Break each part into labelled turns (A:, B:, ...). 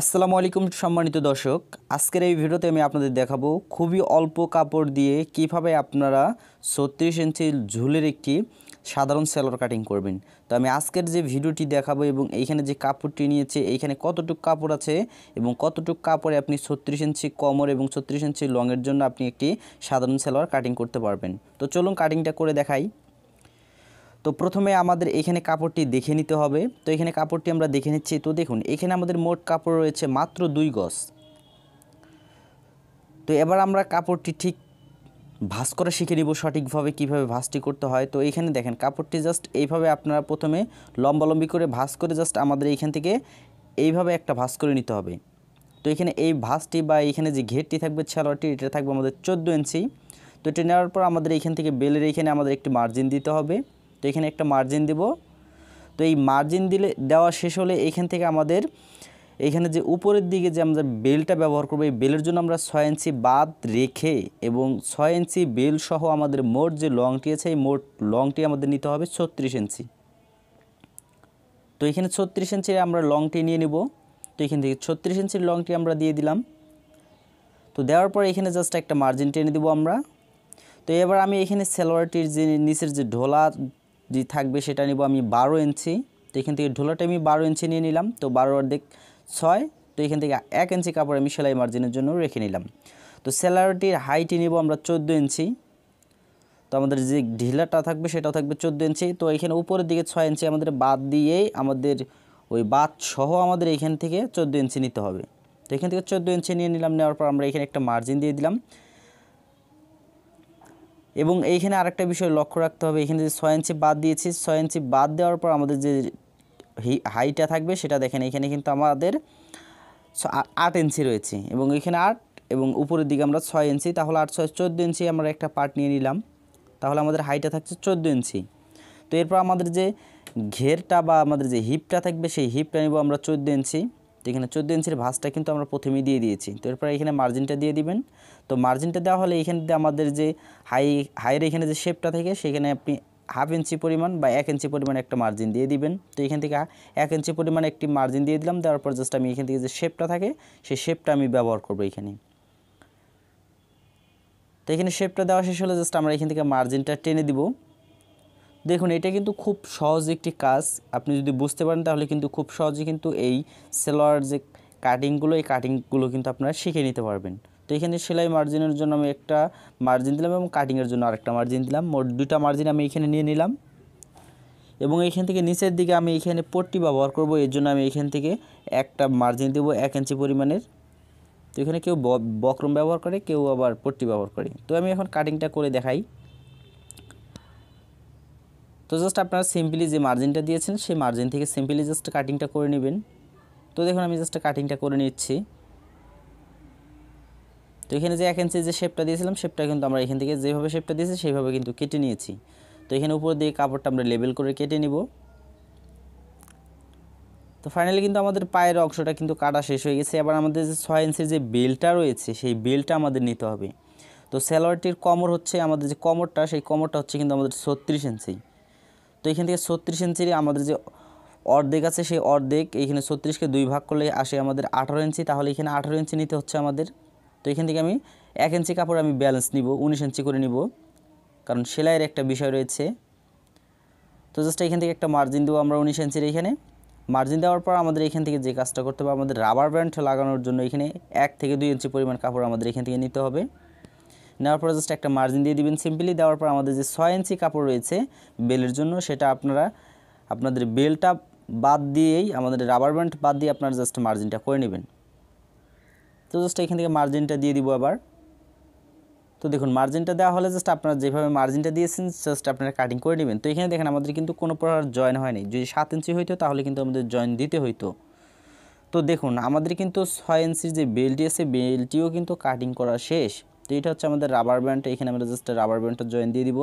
A: আসসালামু আলাইকুম সম্মানিত দর্শক আজকের এই ভিডিওতে আমি আপনাদের দেখাবো খুবই অল্প কাপড় দিয়ে কিভাবে আপনারা ছত্রিশ ইঞ্চি ঝুলের একটি সাধারণ সেলর কাটিং করবেন তো আমি আজকের যে ভিডিওটি দেখাবো এবং এইখানে যে কাপড়টি নিয়েছে এইখানে কতটুক কাপড় আছে এবং কতটুক কাপড়ে আপনি ছত্রিশ ইঞ্চি কমর এবং ছত্রিশ ইঞ্চি লংয়ের জন্য আপনি একটি সাধারণ সেলর কাটিং করতে পারবেন তো চলুন কাটিংটা করে দেখাই তো প্রথমে আমাদের এখানে কাপড়টি দেখে নিতে হবে তো এখানে কাপড়টি আমরা দেখে নিচ্ছি তো দেখুন এখানে আমাদের মোট কাপড় রয়েছে মাত্র দুই গজ তো এবার আমরা কাপড়টি ঠিক ভাস করা শিখে নিব সঠিকভাবে কিভাবে ভাসটি করতে হয় তো এখানে দেখেন কাপড়টি জাস্ট এইভাবে আপনারা প্রথমে লম্বালম্বি করে ভাস করে জাস্ট আমাদের এইখান থেকে এইভাবে একটা ভাস করে নিতে হবে তো এখানে এই ভাসটি বা এখানে যে ঘেরটি থাকবে ছালোয়ারটি এটা থাকবে আমাদের চোদ্দো ইঞ্চি তো এটা নেওয়ার পর আমাদের এইখান থেকে বেলের এইখানে আমাদের একটি মার্জিন দিতে হবে তো এখানে একটা মার্জিন দিব তো এই মার্জিন দিলে দেওয়া শেষ হলে এখান থেকে আমাদের এখানে যে উপরের দিকে যে আমরা বেলটা ব্যবহার করবো এই বেলের জন্য আমরা ছয় ইঞ্চি বাদ রেখে এবং ছয় ইঞ্চি বেল সহ আমাদের মোট যে লংটি আছে এই মোট লংটি আমাদের নিতে হবে ছত্রিশ ইঞ্চি তো এখানে ছত্রিশ ইঞ্চি আমরা লংটি নিয়ে নেব তো এখান থেকে ছত্রিশ ইঞ্চির লংটি আমরা দিয়ে দিলাম তো দেওয়ার পর এখানে জাস্ট একটা মার্জিন টেনে দেবো আমরা তো এবার আমি এখানে সেলোয়ারটির যে নিচের যে ঢোলা যে থাকবে সেটা নিব আমি বারো ইঞ্চি তো এখান থেকে ঢোলাটা আমি বারো ইঞ্চি নিয়ে নিলাম তো বারো অর্ধেক ছয় তো এখান থেকে এক ইঞ্চি কাপড় আমি সেলাই মার্জিনের জন্য রেখে নিলাম তো সেলারটির হাইটি নিব আমরা চোদ্দো ইঞ্চি তো আমাদের যে ঢিলাটা থাকবে সেটাও থাকবে চোদ্দো ইঞ্চি তো এখানে উপরের দিকে ছয় ইঞ্চি আমাদের বাদ দিয়েই আমাদের ওই বাদ সহ আমাদের এখান থেকে চোদ্দো ইঞ্চি নিতে হবে তো এখান থেকে চোদ্দো ইঞ্চি নিয়ে নিলাম নেওয়ার পর আমরা এখানে একটা মার্জিন দিয়ে দিলাম এবং এইখানে আরেকটা বিষয় লক্ষ্য রাখতে হবে এখানে যে ছয় ইঞ্চি বাদ দিয়েছি ছয় ইঞ্চি বাদ দেওয়ার পর আমাদের যে হাইটা থাকবে সেটা দেখেন এখানে কিন্তু আমাদের আট ইঞ্চি রয়েছে এবং এখানে আট এবং উপরের দিকে আমরা ছয় ইঞ্চি তাহলে আট ছয় চোদ্দো ইঞ্চি আমরা একটা পার্ট নিয়ে নিলাম তাহলে আমাদের হাইটটা থাকছে চোদ্দো ইঞ্চি তো এরপর আমাদের যে ঘেরটা বা আমাদের যে হিপটা থাকবে সেই হিপটা নেব আমরা চোদ্দো ইঞ্চি এখানে চোদ্দো ইঞ্চির ভাঁজটা কিন্তু আমরা প্রথমেই দিয়ে দিয়েছি তো এরপরে এখানে মার্জিনটা দিয়ে দিবেন তো মার্জিনটা দেওয়া হলে এখানে আমাদের যে হাই হাইয়ের এখানে যে শেপটা থাকে সেখানে আপনি হাফ ইঞ্চি পরিমাণ বা এক ইঞ্চি পরিমাণ একটা মার্জিন দিয়ে দিবেন তো এখান থেকে এক ইঞ্চি পরিমাণ একটি মার্জিন দিয়ে দিলাম দেওয়ার পর জাস্ট আমি এখান থেকে যে শেপটা থাকে সেই শেপটা আমি ব্যবহার করবো এখানে তো এখানে শেপটা দেওয়া শেষ হলে জাস্ট আমরা এখান থেকে মার্জিনটা টেনে দিব দেখুন এটা কিন্তু খুব সহজ একটি কাজ আপনি যদি বুঝতে পারেন তাহলে কিন্তু খুব সহজে কিন্তু এই সেলোয়ার যে কাটিংগুলো এই কাটিংগুলো কিন্তু আপনারা শিখে নিতে পারবেন তো এখানে সেলাই মার্জিনের জন্য আমি একটা মার্জিন দিলাম এবং কাটিংয়ের জন্য আরেকটা মার্জিন দিলাম মোট দুটা মার্জিন আমি এখানে নিয়ে নিলাম এবং এখান থেকে নিচের দিকে আমি এখানে পট্টি ব্যবহার করব এর জন্য আমি এখান থেকে একটা মার্জিন দেবো এক ইঞ্চি পরিমাণের তো এখানে কেউ বক্রম ব্যবহার করে কেউ আবার পট্টি ব্যবহার করে তো আমি এখন কাটিংটা করে দেখাই তো জাস্ট আপনারা সিম্পলি যে মার্জিনটা দিয়েছেন সেই মার্জিন থেকে সিম্পলি জাস্ট কাটিংটা করে নেবেন তো দেখুন আমি জাস্ট কাটিংটা করে নিচ্ছি তো এখানে যে এক ইঞ্চি যে শেপটা দিয়েছিলাম শেপটা কিন্তু আমরা এখান থেকে যেভাবে শেপটা দিয়েছি সেইভাবে কিন্তু কেটে নিয়েছি তো এখানে উপর দিয়ে কাপড়টা আমরা লেবেল করে কেটে নিব তো ফাইনালি কিন্তু আমাদের পায়ের অংশটা কিন্তু কাটা শেষ হয়ে গেছে এবার আমাদের যে ছয় ইঞ্চির যে বেলটা রয়েছে সেই বেলটা আমাদের নিতে হবে তো স্যালোয়ারটির কমর হচ্ছে আমাদের যে কমরটা সেই কমরটা হচ্ছে কিন্তু আমাদের ছত্রিশ ইঞ্চি এখান থেকে ছত্রিশ ইঞ্চির আমাদের যে অর্ধেক আছে সেই অর্ধেক এখানে ছত্রিশকে দুই ভাগ করলে আসে আমাদের আঠারো ইঞ্চি তাহলে এখানে আঠারো ইঞ্চি নিতে হচ্ছে আমাদের তো এখান থেকে আমি এক ইঞ্চি কাপড় আমি ব্যালেন্স নিব উনিশ ইঞ্চি করে নিব কারণ সেলাইয়ের একটা বিষয় রয়েছে তো জাস্ট এখান থেকে একটা মার্জিন দেবো আমরা উনিশ ইঞ্চির এখানে মার্জিন দেওয়ার পর আমাদের এখান থেকে যে কাজটা করতে হবে আমাদের রাবার ব্যান্ড লাগানোর জন্য এখানে এক থেকে দুই ইঞ্চি পরিমাণ কাপড় আমাদের এখান থেকে নিতে হবে নেওয়ার পরে জাস্ট একটা মার্জিন দিয়ে দিবেন সিম্পলি দেওয়ার পর আমাদের যে ছয় ইঞ্চি কাপড় রয়েছে বেলের জন্য সেটা আপনারা আপনাদের বেলটা বাদ দিয়েই আমাদের রাবার ব্যান্ড বাদ দিয়ে আপনারা জাস্ট মার্জিনটা করে নেবেন তো জাস্ট এখান থেকে মার্জিনটা দিয়ে দিব আবার তো দেখুন মার্জিনটা দেওয়া হলে জাস্ট আপনারা যেভাবে মার্জিনটা দিয়েছেন জাস্ট আপনারা কাটিং করে নেবেন তো এখানে দেখেন আমাদের কিন্তু কোনো প্রকার জয়েন হয়নি যদি সাত ইঞ্চি হইতো তাহলে কিন্তু আমাদের জয়েন দিতে হইতো তো দেখুন আমাদের কিন্তু ছয় ইঞ্চির যে বেলটি আছে বেলটিও কিন্তু কাটিং করা শেষ তো এটা হচ্ছে আমাদের রাবার ব্যান্ড এখানে আমরা জাস্ট রাবার ব্যান্ডটা জয়েন দিয়ে দিব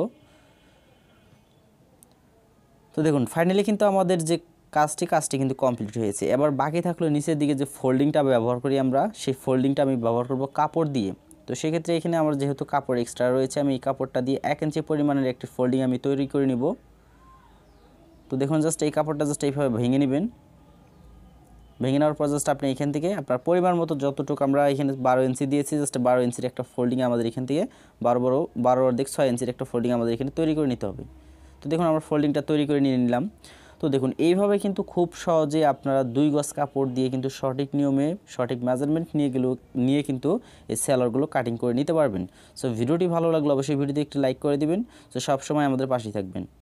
A: তো দেখুন ফাইনালি কিন্তু আমাদের যে কাজটি কাজটি কিন্তু কমপ্লিট হয়েছে এবার বাকি থাকলো নিচের দিকে যে ফোল্ডিংটা ব্যবহার করি আমরা সেই ফোল্ডিংটা আমি ব্যবহার করব কাপড় দিয়ে তো সেক্ষেত্রে এখানে আমার যেহেতু কাপড় এক্সট্রা রয়েছে আমি এই কাপড়টা দিয়ে এক ইঞ্চি পরিমাণের একটি ফোল্ডিং আমি তৈরি করে নিব তো দেখুন জাস্ট এই কাপড়টা জাস্ট এইভাবে ভেঙে নেবেন ভেঙে নেওয়ার পর জাস্ট আপনি এখান থেকে আপনার পরিমাণ মতো যতটুকু আমরা এখানে বারো ইঞ্চি দিয়েছি জাস্ট বারো ইঞ্চির একটা ফোল্ডিং আমাদের এখান থেকে বারো বারো বারো অর্ধেক ছয় ইঞ্চির একটা ফোল্ডিং আমাদের এখানে তৈরি করে নিতে হবে তো দেখুন আমরা ফোল্ডিংটা তৈরি করে নিয়ে নিলাম তো দেখুন এইভাবে কিন্তু খুব সহজে আপনারা দুই গজ কাপড় দিয়ে কিন্তু সঠিক নিয়মে সঠিক মেজারমেন্ট নিয়ে গেলেও নিয়ে কিন্তু এই স্যালারগুলো কাটিং করে নিতে পারবেন সো ভিডিওটি ভালো লাগলো অবশ্যই ভিডিওতে একটি লাইক করে দিবেন সো সবসময় আমাদের পাশেই থাকবেন